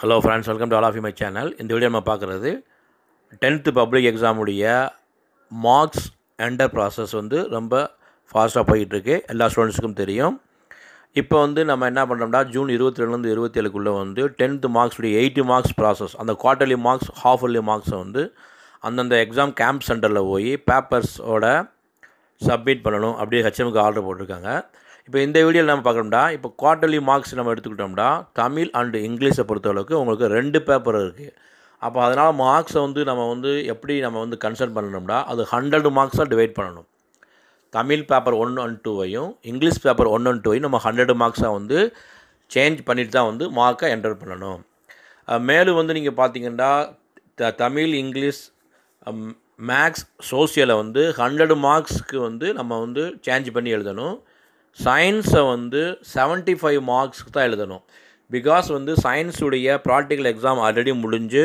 hello friends welcome to all of my channel இந்த video நம்ம பார்க்குறது டென்த்து பப்ளிக் எக்ஸாமுடைய மார்க்ஸ் என்டர் ப்ராசஸ் வந்து ரொம்ப ஃபாஸ்ட்டாக போயிட்டுருக்கு எல்லா ஸ்டூடெண்ட்ஸுக்கும் தெரியும் இப்போ வந்து நம்ம என்ன பண்ணுறோம்னா ஜூன் இருபத்தி ரெண்டுலேருந்து இருபத்தி ஏழுக்குள்ளே வந்து டென்த்து மார்க்ஸுடைய எயிட்டி மார்க்ஸ் ப்ராசஸ் அந்த குவார்ட்டர்லி மார்க்ஸ் ஹாஃப் இயர்லி மார்க்ஸை வந்து அந்தந்த எக்ஸாம் கேம்ப் சென்டரில் போய் பேப்பர்ஸோட சப்மிட் பண்ணணும் அப்படியே ஹெச்எம்க்கு ஆர்டர் போட்டிருக்காங்க இப்போ இந்த வீடியோவில் நம்ம பார்க்குறோம்டா இப்போ குவார்டர்லி மார்க்ஸ் நம்ம எடுத்துக்கிட்டோம்னா தமிழ் அண்டு இங்கிலீஷை பொறுத்தளவுக்கு உங்களுக்கு ரெண்டு பேப்பர் இருக்குது அப்போ அதனால் மார்க்ஸை வந்து நம்ம வந்து எப்படி நம்ம வந்து கன்சல்ட் பண்ணணும்னா அது ஹண்ட்ரட் மார்க்ஸாக டிவைட் பண்ணணும் தமிழ் பேப்பர் ஒன் அண்ட் டூவையும் இங்கிலீஷ் பேப்பர் ஒன் அண்ட் டூவையும் நம்ம ஹண்ட்ரட் மார்க்ஸாக வந்து சேஞ்ச் பண்ணிட்டு தான் வந்து மார்க்கை என்டர் பண்ணணும் மேலும் வந்து நீங்கள் பார்த்தீங்கன்னா த தமிழ் இங்கிலீஷ் மேக்ஸ் சோசியலை வந்து ஹண்ட்ரட் மார்க்ஸ்க்கு வந்து நம்ம வந்து சேஞ்ச் பண்ணி எழுதணும் சயின்ஸை வந்து செவன்ட்டி ஃபைவ் மார்க்ஸ்க்கு தான் எழுதணும் பிகாஸ் வந்து சயின்ஸுடைய ப்ராக்டிக்கல் எக்ஸாம் ஆல்ரெடி முடிஞ்சு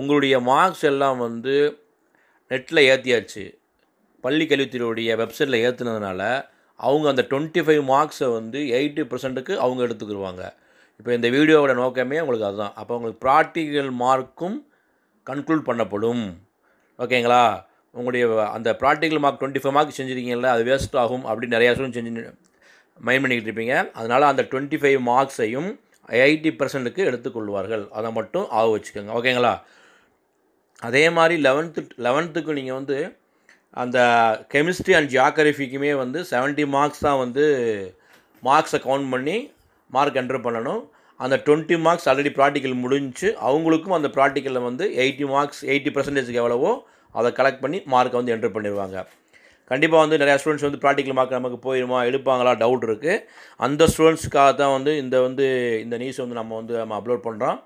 உங்களுடைய மார்க்ஸ் எல்லாம் வந்து நெட்டில் ஏற்றியாச்சு பள்ளி கல்வித்துறையுடைய வெப்சைட்டில் ஏற்றுனதுனால அவங்க அந்த டுவெண்ட்டி ஃபைவ் மார்க்ஸை வந்து எயிட்டி பர்சன்ட்டுக்கு அவங்க எடுத்துக்கிடுவாங்க இப்போ இந்த வீடியோவோட நோக்கமே உங்களுக்கு அதுதான் அப்போ உங்களுக்கு ப்ராக்டிக்கல் மார்க்கும் கன்க்ளூட் பண்ணப்படும் ஓகேங்களா உங்களுடைய அந்த practical mark twenty five mark செஞ்சுருக்கீங்களா அது வேஸ்ட் ஆகும் அப்படின்னு நிறையா சொல்லி செஞ்சு மைண்ட் பண்ணிக்கிட்டு இருப்பீங்க அதனால் அந்த டுவெண்ட்டி ஃபைவ் மார்க்ஸையும் எயிட்டி பர்சன்ட்டுக்கு எடுத்துக்கொள்வார்கள் அதை மட்டும் ஆக வச்சுக்கோங்க ஓகேங்களா அதே மாதிரி லெவன்த்து லெவன்த்துக்கு நீங்கள் வந்து அந்த கெமிஸ்ட்ரி அண்ட் ஜியாகிரஃபிக்குமே வந்து செவன்ட்டி மார்க்ஸ் தான் வந்து மார்க்ஸை கவுண்ட் பண்ணி மார்க் என்டர் பண்ணணும் அந்த டுவெண்ட்டி மார்க்ஸ் ஆல்ரெடி ப்ராக்டிக்கல் முடிஞ்சு அவங்களுக்கும் அந்த ப்ராக்டிக்கலில் வந்து எயிட்டி மார்க்ஸ் எயிட்டி பர்சன்டேஜுக்கு எவ்வளவோ அதை கலெக்ட் பண்ணி மார்க்கை வந்து என்டர் பண்ணிடுவாங்க கண்டிப்பாக வந்து நிறையா ஸ்டூடெண்ட்ஸ் வந்து ப்ராக்டிக்கல் மார்க் நமக்கு போயிருமா எடுப்பாங்களா டவுட் இருக்குது அந்த ஸ்டூடெண்ட்ஸ்க்காக தான் வந்து இந்த வந்து இந்த நியூஸ் வந்து நம்ம வந்து நம்ம அப்லோட் பண்ணுறோம்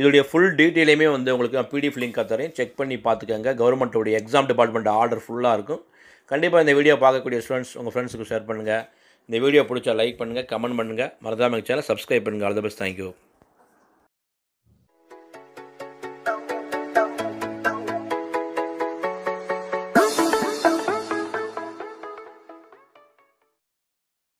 இதோடைய ஃபுல் டீட்டெயிலையுமே வந்து உங்களுக்கு நான் பிடிஎஃப் லிங்க்காக தரேன் செக் பண்ணி பார்த்துக்கங்க கவர்மெண்ட்டோடைய எக்ஸாம் டிபார்ட்மெண்ட் ஆர்டர் ஃபுல்லாக இருக்கும் கண்டிப்பாக இந்த வீடியோ பார்க்கக்கூடிய ஸ்டூடெண்ட்ஸ் உங்கள் ஃப்ரெண்ட்ஸுக்கு ஷேர் பண்ணுங்கள் இந்த வீடியோ பிடிச்சா லைக் பண்ணுங்கள் கமெண்ட் பண்ணுங்கள் மறந்தாமல் சேனல் சப்ஸ்கிரைப் பண்ணுங்கள் ஆல் பஸ் பெஸ்ட் தேங்க்யூ